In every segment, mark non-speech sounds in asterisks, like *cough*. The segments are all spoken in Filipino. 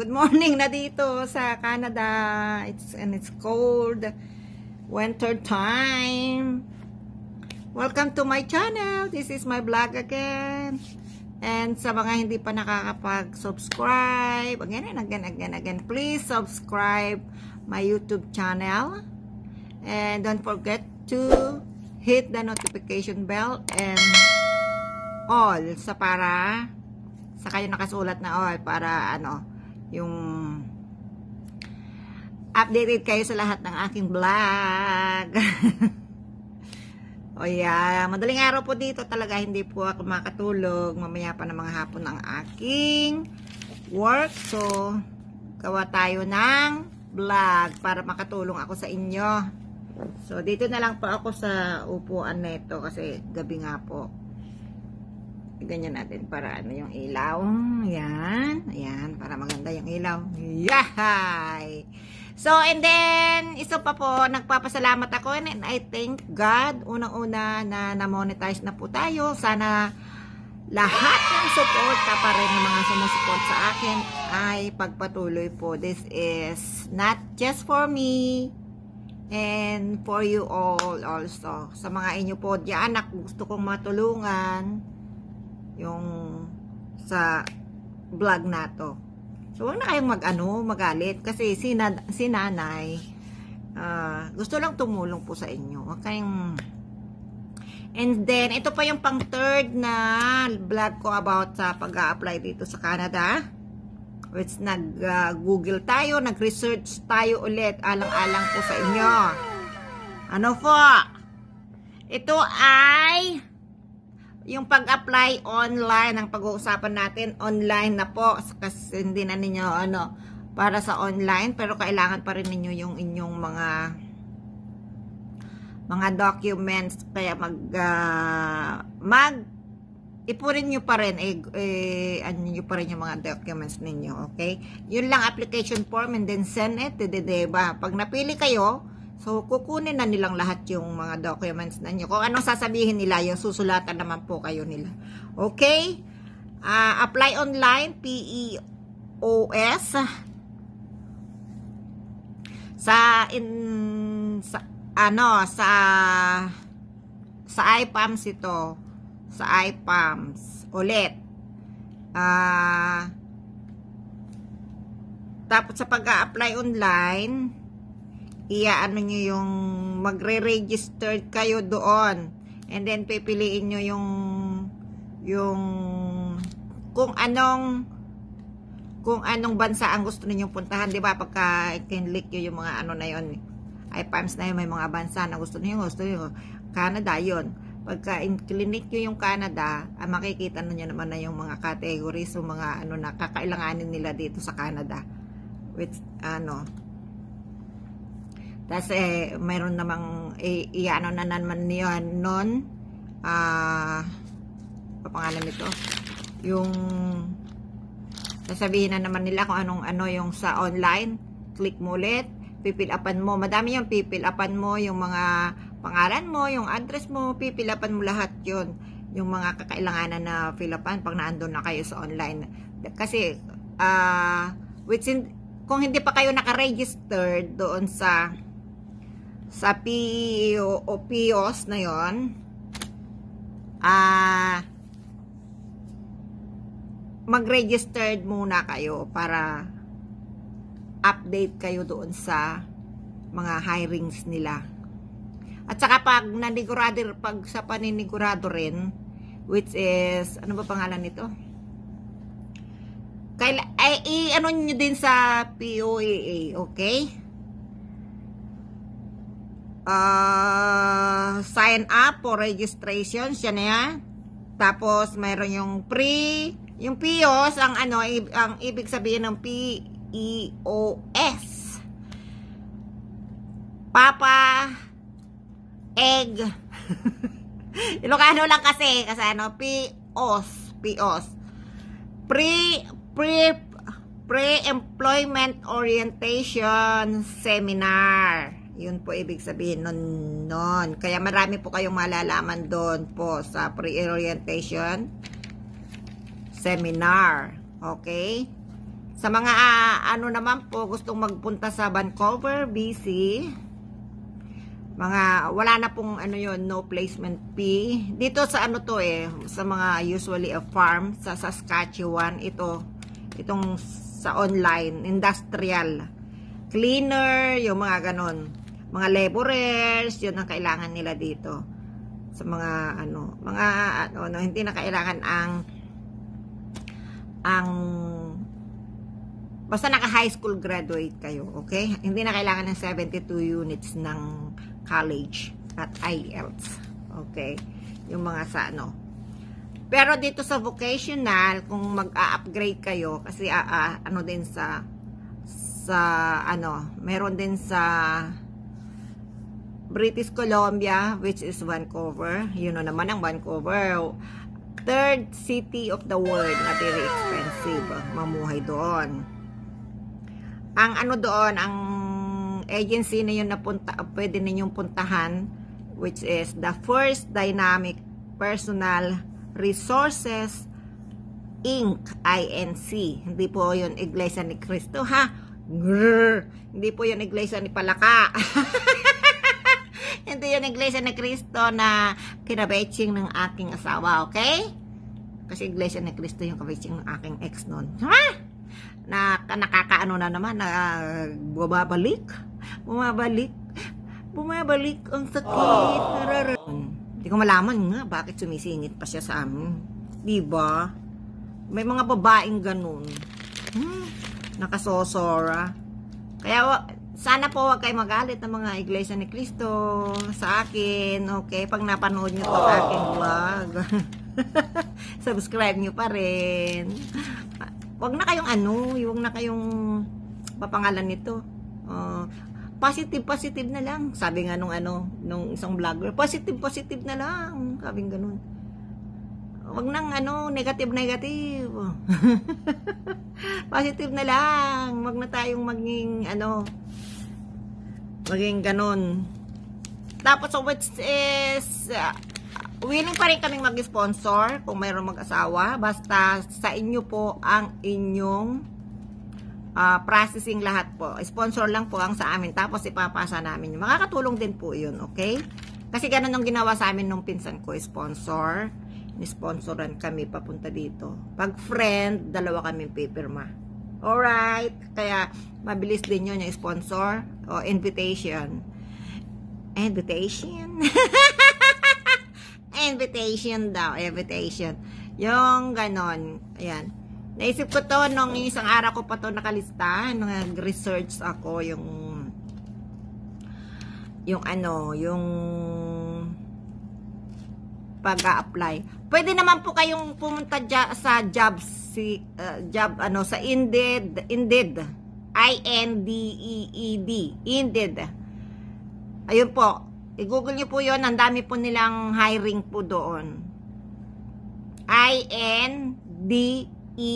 Good morning na dito sa Canada. It's and it's cold. Winter time. Welcome to my channel. This is my vlog again. And sa mga hindi pa nakakapag-subscribe, again and again, again, again, please subscribe my YouTube channel. And don't forget to hit the notification bell and all sa para sa kayo nakasulat na all para ano yung updated kayo sa lahat ng aking vlog. *laughs* o yeah, madaling araw po dito talaga hindi po ako makatulog. Mamaya pa ng mga hapon ang aking work. So, gawa tayo ng vlog para makatulong ako sa inyo. So, dito na lang po ako sa upuan neto kasi gabi nga po ganyan natin para ano yung ilaw. Ayan. Ayan. Para maganda yung ilaw. Yahay! So, and then, isa pa po, nagpapasalamat ako and I thank God, unang-una na na-monetize na po tayo. Sana lahat ng support pa rin ng mga sumusuport sa akin ay pagpatuloy po. This is not just for me, and for you all also. Sa mga inyo po diyan na gusto kong matulungan, yung sa vlog na to. So, huwag na kayong mag-ano, magalit. Kasi si, na, si nanay, uh, gusto lang tumulong po sa inyo. Huwag kayong... And then, ito pa yung pang third na vlog ko about sa pag apply dito sa Canada. Which nag-google uh, tayo, nag-research tayo ulit. Alang-alang po sa inyo. Ano po? Ito ay yung pag-apply online, ang pag-uusapan natin, online na po, kasi hindi na ninyo, ano, para sa online, pero kailangan pa rin ninyo yung inyong mga mga documents, kaya mag, uh, mag, ipurin nyo pa rin, eh, eh, ano nyo pa rin yung mga documents ninyo, okay? Yun lang application form and then send it, diba? Pag napili kayo, So, kukunin na nilang lahat yung mga documents na nyo. Kung anong sasabihin nila, yung susulatan naman po kayo nila. Okay? Uh, apply online, PEOS. Sa, in, sa, ano, sa, sa IPAMS ito. Sa IPAMS. Ulit. Ah, uh, tapos sa pag-apply a online, iaano nyo yung magre-register kayo doon and then pipiliin nyo yung yung kung anong kung anong bansa ang gusto ninyong puntahan, 'di ba? Pagka kinlik niyo yung mga ano na 'yon. Ay PAMS na 'yon, may mga bansa na gusto niyo, gusto niyo Canada 'yon. Pagka inclinate niyo yung Canada, ang ah, makikita niyo naman na yung mga categories, yung mga ano na kakailanganin nila dito sa Canada. With ano, tapos eh, mayroon namang eh, iano na naman niyo noon. Ah, uh, pangalan nito. Yung sasabihin na naman nila kung anong ano yung sa online. Click mo ulit. Pipilapan mo. Madami yung pipilapan mo. Yung mga pangalan mo, yung address mo. Pipilapan mo lahat yon Yung mga kakailanganan na pilapan pag naandun na kayo sa online. Kasi, ah, uh, which in, kung hindi pa kayo naka-register doon sa sa PO, o POS na yon ah mag-registered muna kayo para update kayo doon sa mga hirings nila. At saka pag nanigurado, pag sa paninigurado rin, which is, ano ba pangalan nito? Kaila, ay, i, ano nyo din sa POAA, okay? uh, sign up for registration. Siya na yan. Tapos, mayroon yung pre. Yung POS, e ang ano, ang ibig sabihin ng PEOS. Papa Egg. *laughs* Ilocano lang kasi. Kasi ano, POS. E POS. E pre, pre, pre-employment orientation seminar. Yun po ibig sabihin nun, nun. Kaya marami po kayong malalaman doon po sa pre-orientation seminar. Okay? Sa mga uh, ano naman po, gustong magpunta sa Vancouver, BC, mga wala na pong ano yon no placement fee dito sa ano to eh sa mga usually a farm sa Saskatchewan ito itong sa online industrial cleaner yung mga ganon mga laborers, yun ang kailangan nila dito. Sa mga ano, mga ano, hindi na kailangan ang ang basta naka high school graduate kayo, okay? Hindi na kailangan ng 72 units ng college at IELTS. Okay? Yung mga sa ano. Pero dito sa vocational, kung mag-upgrade a kayo kasi uh, uh, ano din sa sa ano, meron din sa British Columbia, which is Vancouver. Yun know naman ang Vancouver. Third city of the world na very expensive mamuhay doon. Ang ano doon, ang agency na yun na punta, pwede ninyong puntahan, which is the First Dynamic Personal Resources Inc. INC. Hindi po yun Iglesia ni Cristo, ha? Grrr. Hindi po yun Iglesia ni Palaka. *laughs* Hindi yung iglesia ni Kristo na kinabetching ng aking asawa, okay? Kasi iglesia ni Kristo yung kabetching ng aking ex noon. Ha? Na, nakakaano na naman, na uh, bumabalik. Bumabalik. Bumabalik ang sakit. Ah. Hindi ko malaman nga bakit sumisingit pa siya sa amin. Diba? May mga babaeng ganun. Hmm? Nakasosora. Kaya sana po wag kayo magalit ng mga Iglesia ni Kristo sa akin. Okay, pag napanood nyo to oh. aking vlog. *laughs* subscribe nyo pa rin. Wag na kayong ano, huwag na kayong papangalan nito. Uh, positive, positive na lang. Sabi nga nung ano, nung isang vlogger, positive, positive na lang. Sabi nga ganun. Wag nang ano, negative, negative. *laughs* positive na lang. Wag na tayong maging ano, Maging ganun. Tapos, so which is, uh, willing pa rin kaming mag-sponsor kung mayroong mag-asawa. Basta sa inyo po ang inyong uh, processing lahat po. Sponsor lang po ang sa amin. Tapos, ipapasa namin yun. Makakatulong din po yun, okay? Kasi ganun ang ginawa sa amin nung pinsan ko, sponsor. Ni-sponsoran kami papunta dito. Pag friend, dalawa kami ma. Alright? Kaya, mabilis din yun yung sponsor o invitation. Invitation? *laughs* invitation daw. Invitation. Yung ganon. Ayan. Naisip ko to nung isang araw ko pa to nakalista. Nag-research ako yung yung ano, yung pag apply Pwede naman po kayong pumunta sa jobs si uh, job ano sa Indeed, Indeed. I N D E E D. Indeed. Ayun po. I-google niyo po 'yon, ang dami po nilang hiring po doon. I N D E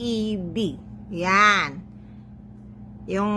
E D. Yan. Yung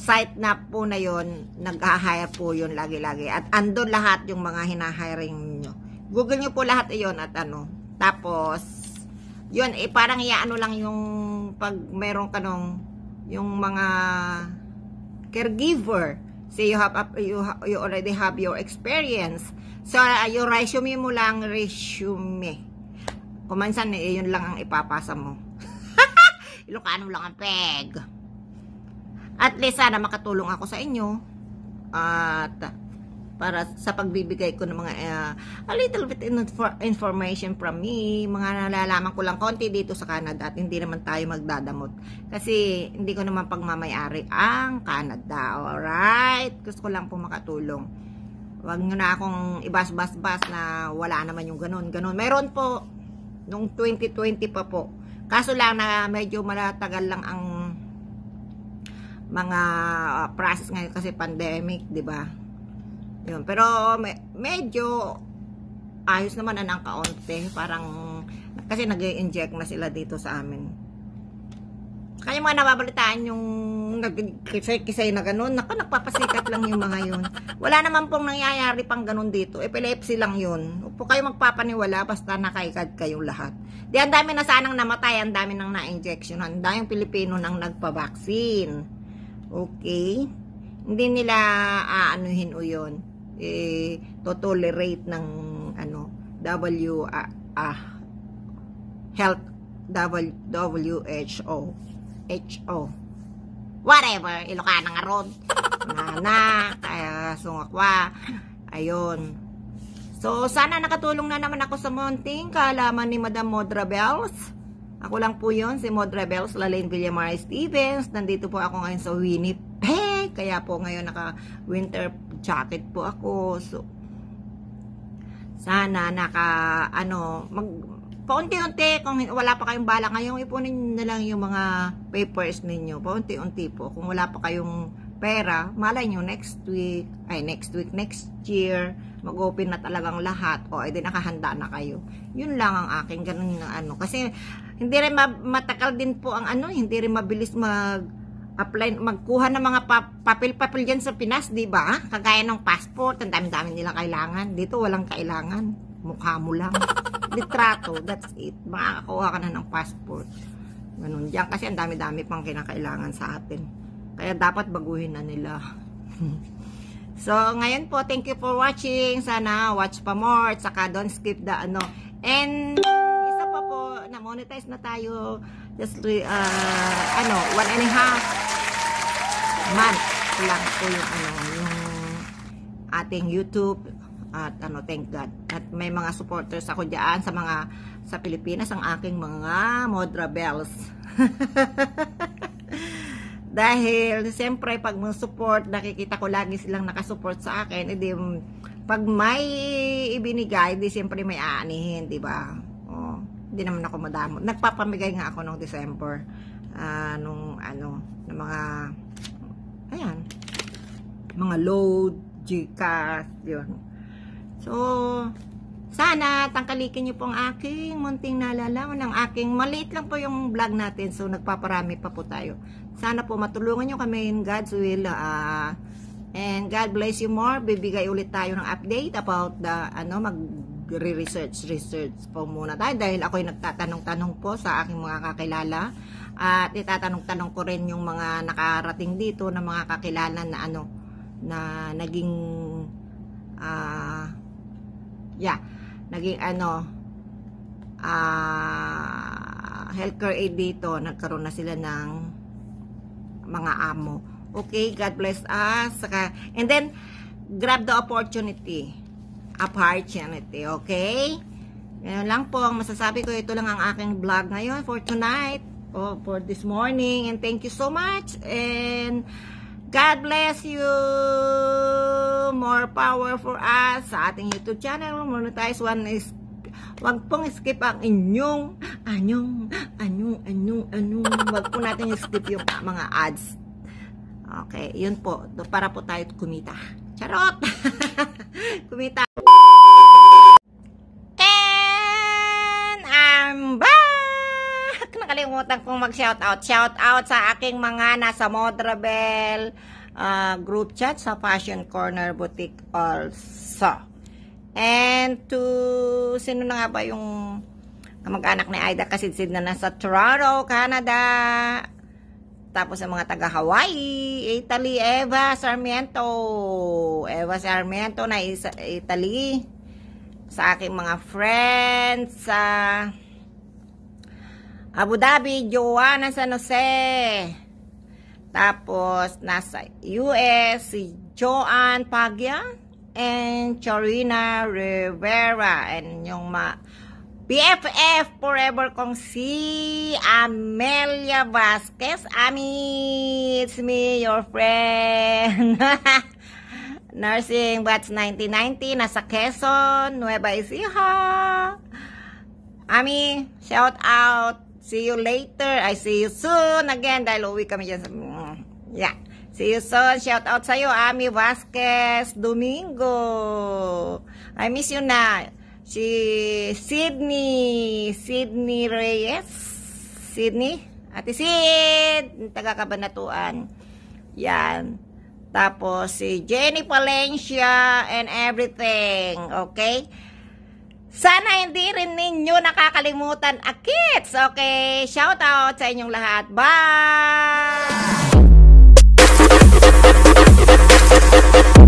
site na po na yon, nag-hire po yon lagi-lagi. At ando lahat yung mga hinahiring nyo. Google nyo po lahat iyon at ano. Tapos, yun, eh, parang iaano lang yung pag meron ka nung, yung mga caregiver. Say you have, you, you already have your experience. So, uh, yung resume mo lang, resume. Kumansan, eh, yun lang ang ipapasa mo. *laughs* Ilocano lang ang peg. At least, sana makatulong ako sa inyo. At, para sa pagbibigay ko ng mga uh, a little bit infor information from me, mga nalalaman ko lang konti dito sa Canada at hindi naman tayo magdadamot kasi hindi ko naman pagmamayari ang Canada. Alright? Gusto ko lang po makatulong. Huwag nyo na akong ibas-bas-bas na wala naman yung ganun. Ganun. Meron po nung 2020 pa po. Kaso lang na medyo malatagal lang ang mga ah, process ngayon kasi pandemic, 'di ba? Yun. Pero me medyo ayos naman na ng kaonte. Parang kasi nag inject na sila dito sa amin. Kaya mga nababalitaan yung nagkisay-kisay na ganun. Naku, nagpapasikat lang yung mga yun. Wala naman pong nangyayari pang ganun dito. Epilepsy lang yun. Huwag kayo magpapaniwala basta nakaikad kayong lahat. Di, ang dami na sanang namatay, ang dami nang na-injection, ang daming Pilipino nang nagpabaksin. Okay? Hindi nila aanuhin uh, o yun eh, to-tolerate ng ano, W, ah, ah, health, W, WHO, HO, whatever, Ilocana nga ron, nana, *laughs* kaya sungakwa, ayun, So, sana nakatulong na naman ako sa monting kaalaman ni Madam Modra Bells. Ako lang po yun, si Modra Bells, Lalaine Villamar Stevens. Nandito po ako ngayon sa Winnipeg. Kaya po ngayon naka-winter nag-jacket po ako. So, sana naka, ano, mag, paunti-unti, kung wala pa kayong bala ngayon, ipunin na lang yung mga papers ninyo. Paunti-unti po. Kung wala pa kayong pera, malay nyo next week, ay next week, next year, mag-open na talagang lahat. O, edi nakahanda na kayo. Yun lang ang akin, ganun ng ano. Kasi, hindi rin matakal din po ang ano, hindi rin mabilis mag apply, magkuha ng mga papel-papel diyan sa Pinas, di ba? Kagaya ng passport, ang dami-dami nilang kailangan. Dito, walang kailangan. Mukha mo lang. *laughs* Litrato, that's it. Makakakuha ka na ng passport. Ganun dyan. Kasi ang dami-dami pang kinakailangan sa atin. Kaya dapat baguhin na nila. *laughs* so, ngayon po, thank you for watching. Sana watch pa more. saka don't skip the ano. And isa pa po, na monetize na tayo just uh, ano one and a half month lang po yung ano yung ating YouTube at ano thank God at may mga supporters ako diyan sa mga sa Pilipinas ang aking mga Modra Bells *laughs* dahil siyempre pag mga support nakikita ko lagi silang nakasupport sa akin edi eh, pag may ibinigay di siyempre may aanihin di ba oh hindi naman ako madamo nagpapamigay nga ako nung December uh, nung ano ng mga Ayan. Mga load, Gcash, yun. So, sana tangkalikin niyo po ang aking munting nalalaman ng aking maliit lang po yung vlog natin. So, nagpaparami pa po tayo. Sana po matulungan niyo kami in God's will. Uh, and God bless you more. Bibigay ulit tayo ng update about the, ano, mag research research po muna tayo dahil ako'y nagtatanong-tanong po sa aking mga kakilala at itatanong-tanong ko rin yung mga nakarating dito na mga kakilala na ano na naging uh, yeah, naging ano uh, healthcare aid dito, nagkaroon na sila ng mga amo. Okay, God bless us. Saka, and then, grab the opportunity. Opportunity, okay? Ngayon lang po, ang masasabi ko, ito lang ang aking vlog ngayon for tonight oh, for this morning. And thank you so much. And God bless you. More power for us sa ating YouTube channel. Monetize one is Wag pong skip ang inyong, anyong, anyong, anyong, anyong. Wag po natin skip yung mga ads. Okay, yun po. Para po tayo kumita. Charot! *laughs* kumita. nakalimutan kong mag-shoutout. Shoutout sa aking mga nasa Modrabel uh, group chat sa Fashion Corner Boutique also. And to, sino na nga ba yung mag-anak ni Aida Kasidsid na nasa Toronto, Canada. Tapos ang mga taga Hawaii, Italy, Eva Sarmiento. Eva Sarmiento na isa, Italy. Sa aking mga friends, sa... Uh, Abu Dhabi, Joanna San Jose. Tapos, nasa US, si Joanne Pagia and Chorina Rivera. And yung ma BFF forever kong si Amelia Vasquez. Ami, it's me, your friend. *laughs* Nursing Batch 1990, nasa Quezon, Nueva Ecija. Ami, shout out See you later. I see you soon again. Dahil uwi kami dyan sa... Mm, yeah. See you soon. Shout out sa'yo, Ami Vasquez Domingo. I miss you na. Si Sydney. Sydney Reyes. Sydney. Ate Sid. Taga Kabanatuan. Yan. Tapos si Jenny Palencia and everything. Okay? Sana hindi rin ninyo nakakalimutan akits. Okay, shout out sa inyong lahat. Bye!